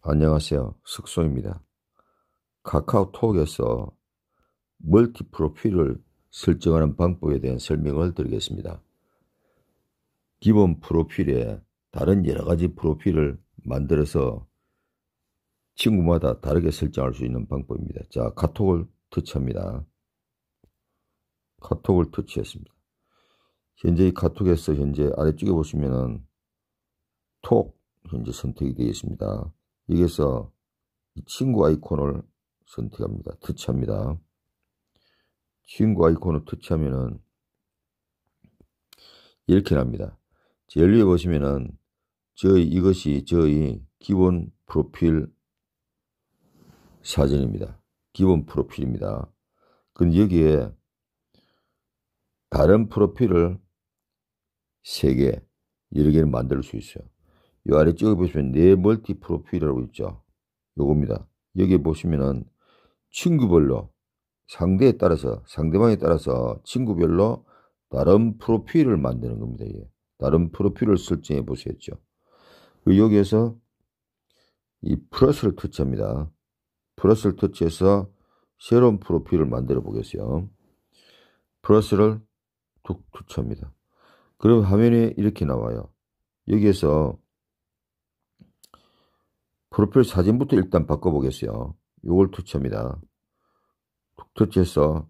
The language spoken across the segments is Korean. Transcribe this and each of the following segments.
안녕하세요. 숙소입니다. 카카오톡에서 멀티 프로필을 설정하는 방법에 대한 설명을 드리겠습니다. 기본 프로필에 다른 여러 가지 프로필을 만들어서 친구마다 다르게 설정할 수 있는 방법입니다. 자, 카톡을 터치합니다. 카톡을 터치했습니다. 현재 이 카톡에서 현재 아래쪽에 보시면은 톡 현재 선택이 되어 있습니다. 여기서 이 친구 아이콘을 선택합니다. 터치합니다. 친구 아이콘을 터치하면은 이렇게 납니다. 제일 에 보시면은 저희 이것이 저희 기본 프로필 사진입니다. 기본 프로필입니다. 근데 여기에 다른 프로필을 3개, 여러 개를 만들 수 있어요. 이 아래 찍어 보시면 네 멀티 프로필이라고 있죠. 요겁니다. 여기 보시면은 친구별로 상대에 따라서 상대방에 따라서 친구별로 다른 프로필을 만드는 겁니다. 예. 다른 프로필을 설정해 보시겠죠. 여기에서 이 플러스를 터치합니다. 플러스를 터치해서 새로운 프로필을 만들어 보겠어요. 플러스를 툭 터치합니다. 그럼 화면에 이렇게 나와요. 여기에서 프로필 사진부터 일단 바꿔보겠어요. 요걸 터치합니다. 터치해서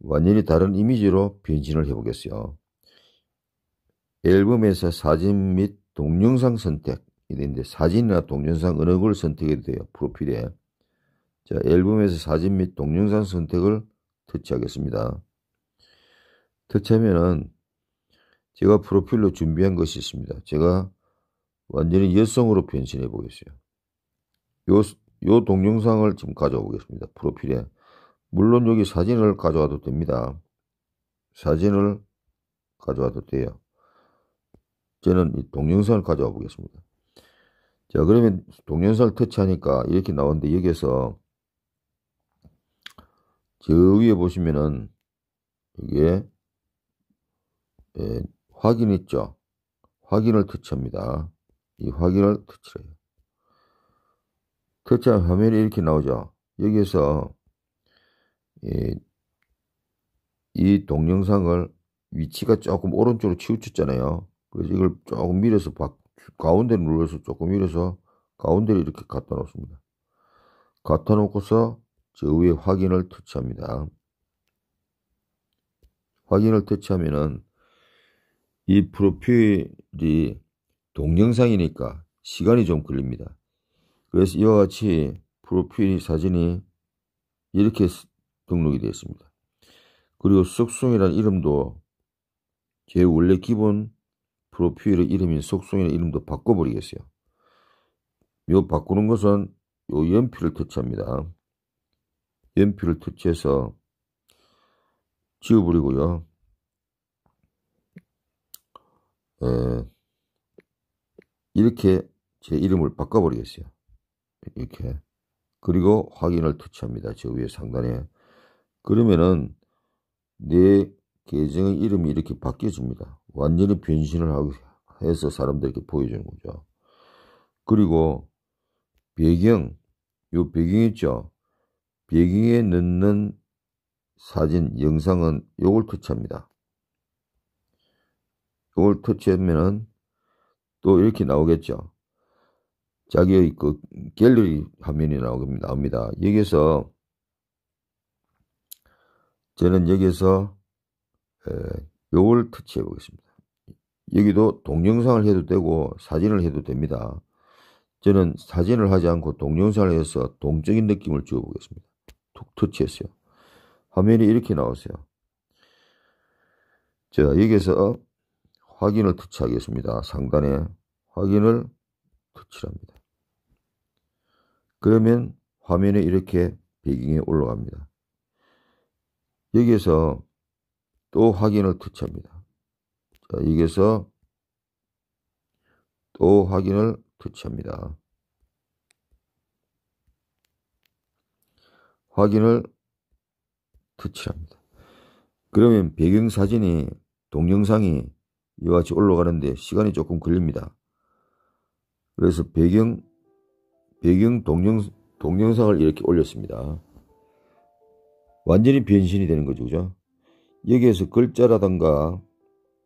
완전히 다른 이미지로 변신을 해보겠어요. 앨범에서 사진 및 동영상 선택 이랬는데 사진이나 동영상 어느 걸 선택해도 돼요. 프로필에. 자, 앨범에서 사진 및 동영상 선택을 터치하겠습니다. 터치하면은 제가 프로필로 준비한 것이 있습니다. 제가 완전히 여성으로 변신해 보겠어요. 요, 요 동영상을 지금 가져와 보겠습니다. 프로필에. 물론 여기 사진을 가져와도 됩니다. 사진을 가져와도 돼요. 저는 이 동영상을 가져와 보겠습니다. 자, 그러면 동영상을 터치하니까 이렇게 나오는데 여기에서 저 위에 보시면은 이게 예, 확인 있죠? 확인을 터치합니다. 이 확인을 터치해요. 터치한 화면이 이렇게 나오죠. 여기에서 이, 예, 이 동영상을 위치가 조금 오른쪽으로 치우쳤잖아요. 그래서 이걸 조금 밀어서 바, 가운데를 눌러서 조금 밀어서 가운데를 이렇게 갖다 놓습니다. 갖다 놓고서 저 위에 확인을 터치합니다. 확인을 터치하면은 이 프로필이 동영상이니까 시간이 좀 걸립니다. 그래서 이와 같이 프로필 사진이 이렇게 등록이 되어 있습니다. 그리고 속송이라는 이름도 제 원래 기본 프로필의 이름인 속송이라는 이름도 바꿔버리겠어요. 요 바꾸는 것은 요 연필을 터치합니다. 연필을 터치해서 지워버리고요. 에, 어, 이렇게 제 이름을 바꿔버리겠어요. 이렇게. 그리고 확인을 터치합니다. 저 위에 상단에. 그러면은 내 계정의 이름이 이렇게 바뀌어집니다. 완전히 변신을 하고 해서 사람들에게 보여주는 거죠. 그리고 배경, 요 배경 있죠? 배경에 넣는 사진, 영상은 요걸 터치합니다. 이걸 터치하면은 또 이렇게 나오겠죠. 자기의 그 갤러리 화면이 나옵니다. 여기서 저는 여기서 요걸 터치해 보겠습니다. 여기도 동영상을 해도 되고 사진을 해도 됩니다. 저는 사진을 하지 않고 동영상을 해서 동적인 느낌을 주어 보겠습니다. 툭 터치했어요. 화면이 이렇게 나오세요. 자, 여기서 확인을 터치하겠습니다. 상단에 확인을 터치합니다. 그러면 화면에 이렇게 배경이 올라갑니다. 여기에서 또 확인을 터치합니다. 자, 여기에서 또 확인을 터치합니다. 확인을 터치합니다. 그러면 배경사진이 동영상이 이와 같이 올라가는데 시간이 조금 걸립니다. 그래서 배경, 배경 동영, 동영상을 이렇게 올렸습니다. 완전히 변신이 되는 거죠. 그죠? 여기에서 글자라든가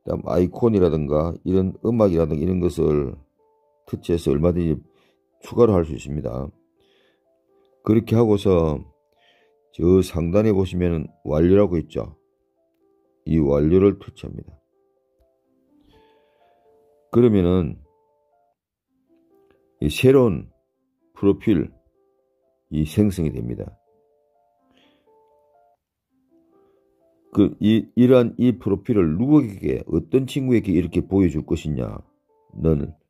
다음 아이콘이라든가 이런 음악이라든가 이런 것을 터치해서 얼마든지 추가로 할 수 있습니다. 그렇게 하고서 저 상단에 보시면 완료라고 있죠. 이 완료를 터치합니다. 그러면은 이 새로운 프로필 이 생성이 됩니다. 그 이, 이러한 이 프로필을 누구에게 어떤 친구에게 이렇게 보여줄 것이냐는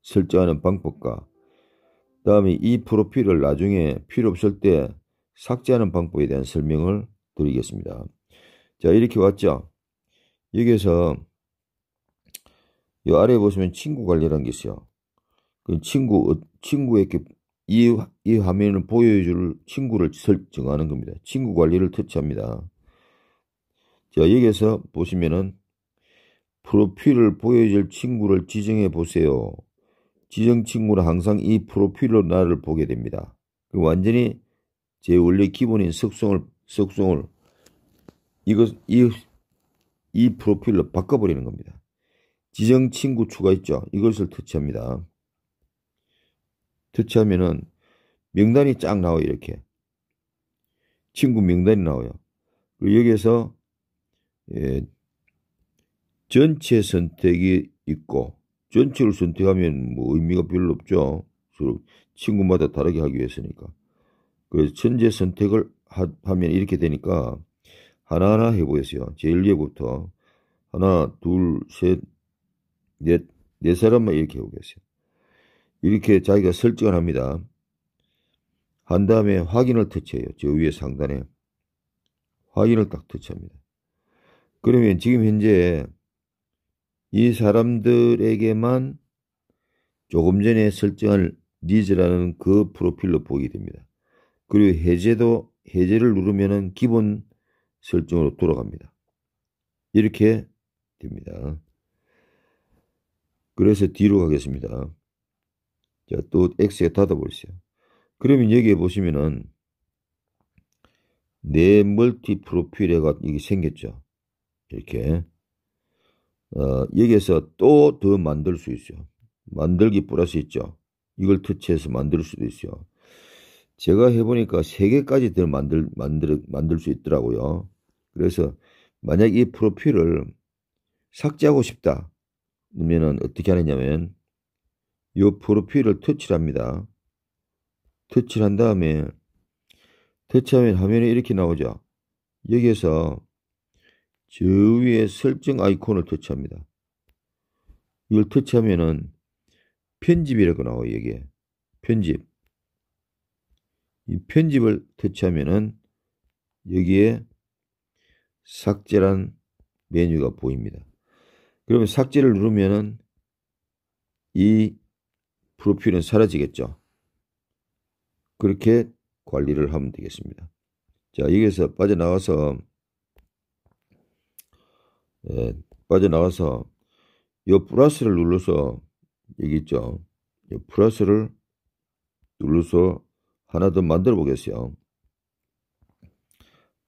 설정하는 방법과 다음에 이 프로필을 나중에 필요 없을 때 삭제하는 방법에 대한 설명을 드리겠습니다. 자 이렇게 왔죠. 여기에서 이 아래에 보시면 친구 관리라는 게 있어요. 그 친구, 어, 친구에게 이, 이 화면을 보여줄 친구를 설정하는 겁니다. 친구 관리를 터치합니다. 자, 여기에서 보시면은 프로필을 보여줄 친구를 지정해 보세요. 지정 친구는 항상 이 프로필로 나를 보게 됩니다. 그 완전히 제 원래 기본인 석송을 속성을 이것, 이, 이 프로필로 바꿔버리는 겁니다. 지정친 구추가 있죠. 이것을 터치합니다. 터치하면은 명단이 쫙 나와요. 이렇게. 친구 명단이 나와요. 그리고 여기에서 예, 전체 선택이 있고 전체를 선택하면 뭐 의미가 별로 없죠. 서로 친구마다 다르게 하기 위해서니까. 그래서 전체 선택을 하, 면 이렇게 되니까 하나하나 해보겠어요 제일 위에부터 하나, 둘, 셋, 네, 네 사람만 이렇게 오고 계세요. 이렇게 자기가 설정을 합니다. 한 다음에 확인을 터치해요. 저 위에 상단에. 확인을 딱 터치합니다. 그러면 지금 현재 이 사람들에게만 조금 전에 설정한 니즈라는 그 프로필로 보게 됩니다. 그리고 해제도 해제를 누르면은 기본 설정으로 돌아갑니다. 이렇게 됩니다. 그래서 뒤로 가겠습니다. 자, 또 X에 닫아보세요. 그러면 여기에 보시면은 내 멀티 프로필에가 이게 생겼죠. 이렇게. 어, 여기에서 또 더 만들 수 있어요. 만들기 플러스 있죠. 이걸 터치해서 만들 수도 있어요. 제가 해보니까 3개까지 더 만들, 만들, 만들 수 있더라고요. 그래서 만약 이 프로필을 삭제하고 싶다. 넣으면 어떻게 하느냐면 이 프로필을 터치합니다. 터치한 다음에 터치하면 화면에 이렇게 나오죠. 여기에서 저 위에 설정 아이콘을 터치합니다. 이걸 터치하면은 편집이라고 나와요. 여기에 편집. 이 편집을 터치하면은 여기에 삭제란 메뉴가 보입니다. 그러면 삭제를 누르면은 이 프로필은 사라지겠죠. 그렇게 관리를 하면 되겠습니다. 자, 여기서 에 빠져나와서 예, 빠져나와서 이 플러스를 눌러서 여기 있죠. 이 플러스를 눌러서 하나 더 만들어 보겠어요.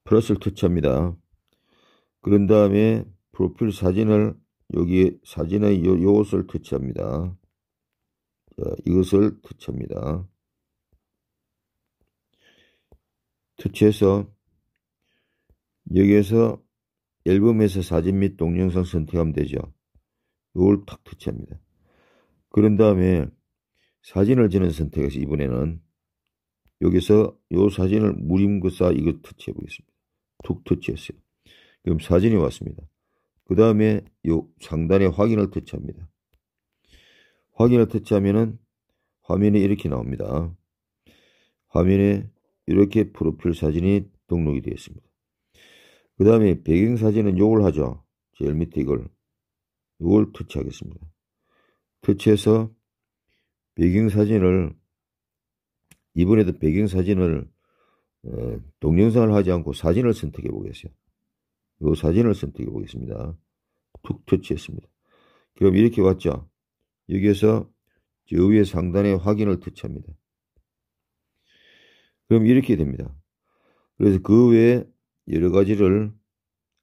플러스를 터치합니다. 그런 다음에 프로필 사진을 여기 사진의 요, 요것을 터치합니다. 자, 이것을 터치합니다. 터치해서 여기에서 앨범에서 사진 및 동영상 선택하면 되죠. 이걸 탁 터치합니다. 그런 다음에 사진을 저는 선택해서 이번에는 여기서 이 사진을 무림그사 이거 터치해 보겠습니다. 툭 터치했어요. 그럼 사진이 왔습니다. 그 다음에 요 상단에 확인을 터치합니다. 확인을 터치하면은 화면이 이렇게 나옵니다. 화면에 이렇게 프로필 사진이 등록이 되어 있습니다. 그 다음에 배경 사진은 요걸 하죠. 제일 밑에 이걸. 요걸 터치하겠습니다. 터치해서 배경 사진을 이번에도 배경 사진을 어, 동영상을 하지 않고 사진을 선택해 보겠습니다. 이 사진을 선택해 보겠습니다. 툭 터치했습니다. 그럼 이렇게 왔죠. 여기에서 저 위에 상단에 확인을 터치합니다. 그럼 이렇게 됩니다. 그래서 그 외에 여러 가지를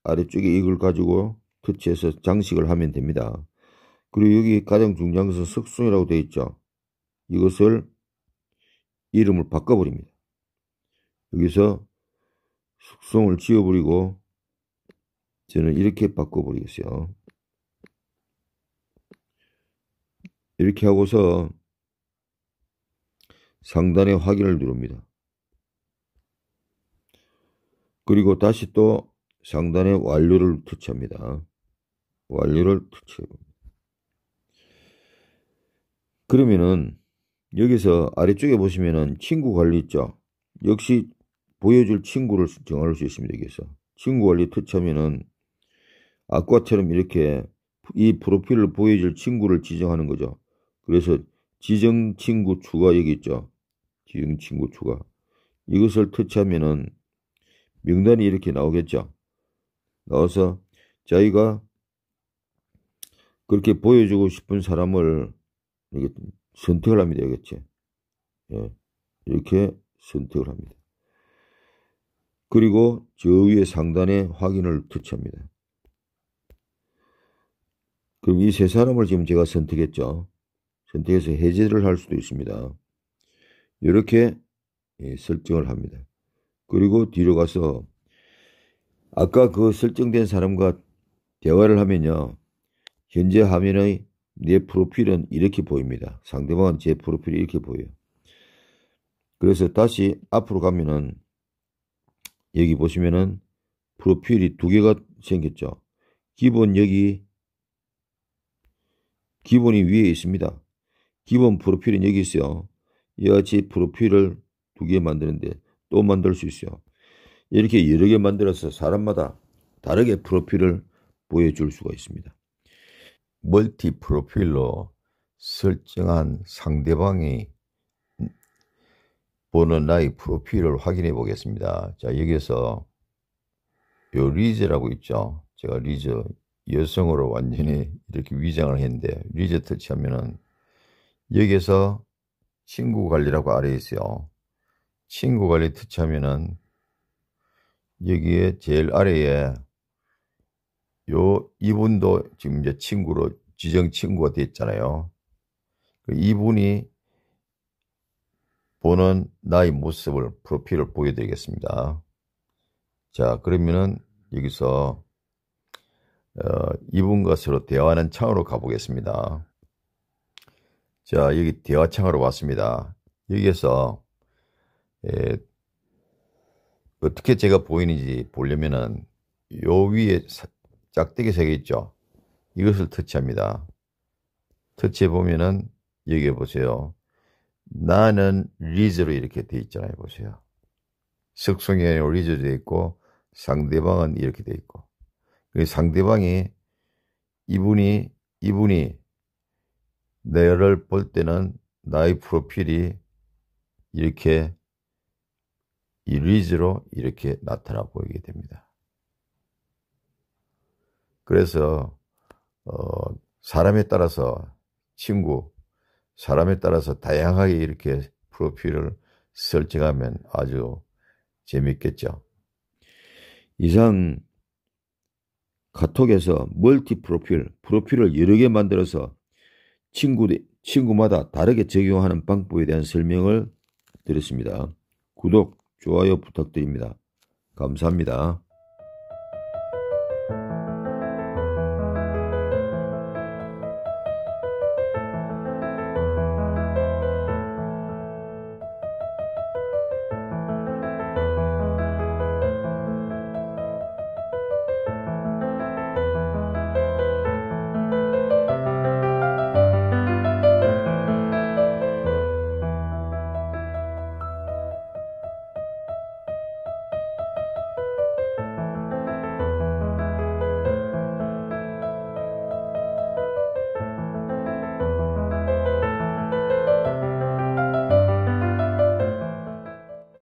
아래쪽에 이걸 가지고 터치해서 장식을 하면 됩니다. 그리고 여기 가장 중요한 것은 석순이라고 되어 있죠. 이것을 이름을 바꿔버립니다. 여기서 숙성을 지워버리고 저는 이렇게 바꿔버리겠어요. 이렇게 하고서 상단에 확인을 누릅니다. 그리고 다시 또 상단에 완료를 터치합니다. 완료를 터치해봅니다. 그러면은 여기서 아래쪽에 보시면은 친구 관리 있죠. 역시 보여줄 친구를 정할 수 있습니다. 여기서 친구 관리 터치하면은 아까처럼 이렇게 이 프로필을 보여줄 친구를 지정하는 거죠. 그래서 지정 친구 추가 여기 있죠. 지정 친구 추가. 이것을 터치하면은 명단이 이렇게 나오겠죠. 나와서 자기가 그렇게 보여주고 싶은 사람을 이렇게 선택을 합니다. 여기겠지. 예. 이렇게 선택을 합니다. 그리고 저 위에 상단에 확인을 터치합니다. 그럼 이 세 사람을 지금 제가 선택했죠. 선택해서 해제를 할 수도 있습니다. 이렇게 예, 설정을 합니다. 그리고 뒤로 가서 아까 그 설정된 사람과 대화를 하면요. 현재 화면의 내 프로필은 이렇게 보입니다. 상대방은 제 프로필이 이렇게 보여요. 그래서 다시 앞으로 가면은 여기 보시면은 프로필이 두 개가 생겼죠. 기본 여기 기본이 위에 있습니다. 기본 프로필은 여기 있어요. 이같이 프로필을 두 개 만드는데 또 만들 수 있어요. 이렇게 여러 개 만들어서 사람마다 다르게 프로필을 보여줄 수가 있습니다. 멀티 프로필로 설정한 상대방이 보는 나의 프로필을 확인해 보겠습니다. 자, 여기에서 요 리즈라고 있죠. 제가 리즈 여성으로 완전히 이렇게 위장을 했는데 리제트 치면은 여기에서 친구 관리라고 아래 있어요. 친구 관리 터치하면은 여기에 제일 아래에 요 이분도 지금 이제 친구로 지정 친구가 됐잖아요. 그 이분이 보는 나의 모습을 프로필을 보여드리겠습니다. 자 그러면은 여기서 어, 이분과 서로 대화하는 창으로 가보겠습니다. 자, 여기 대화 창으로 왔습니다. 여기에서 에, 예, 어떻게 제가 보이는지 보려면은 요 위에 짝대기 새겨 있죠. 이것을 터치합니다. 터치해 보면은 여기 보세요. 나는 리즈로 이렇게 돼 있잖아요. 보세요. 석송이 아니고 리즈로 돼 있고 상대방은 이렇게 돼 있고 그 상대방이 이분이 이분이 내를 볼 때는 나의 프로필이 이렇게 이리지로 이렇게 나타나 보이게 됩니다. 그래서 어, 사람에 따라서 친구, 사람에 따라서 다양하게 이렇게 프로필을 설정하면 아주 재밌겠죠. 이상 카톡에서 멀티 프로필, 프로필을 여러 개 만들어서 친구, 친구마다 다르게 적용하는 방법에 대한 설명을 드렸습니다. 구독, 좋아요 부탁드립니다. 감사합니다.